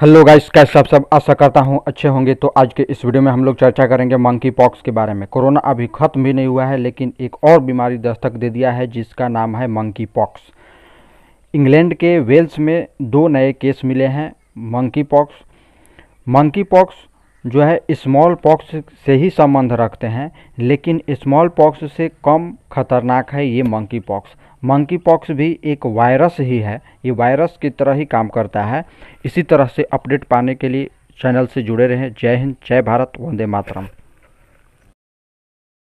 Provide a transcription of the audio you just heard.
hello guys कैसे आप सब आशा करता हूँ अच्छे होंगे तो आज के इस वीडियो में हम लोग चर्चा करेंगे मंकी पॉक्स के बारे में कोरोना अभी ख़त्म भी नहीं हुआ है लेकिन एक और बीमारी दस्तक दे दिया है जिसका नाम है मंकी पॉक्स इंग्लैंड के वेल्स में दो नए केस मिले हैं मंकी पॉक्स मंकी पॉक्स जो है स्मॉल पॉक्स से ही संबंध रखते हैं लेकिन स्मॉल पॉक्स से कम खतरनाक है ये मंकी पॉक्स मंकी पॉक्स भी एक वायरस ही है ये वायरस की तरह ही काम करता है इसी तरह से अपडेट पाने के लिए चैनल से जुड़े रहें जय हिंद जय भारत वंदे मातरम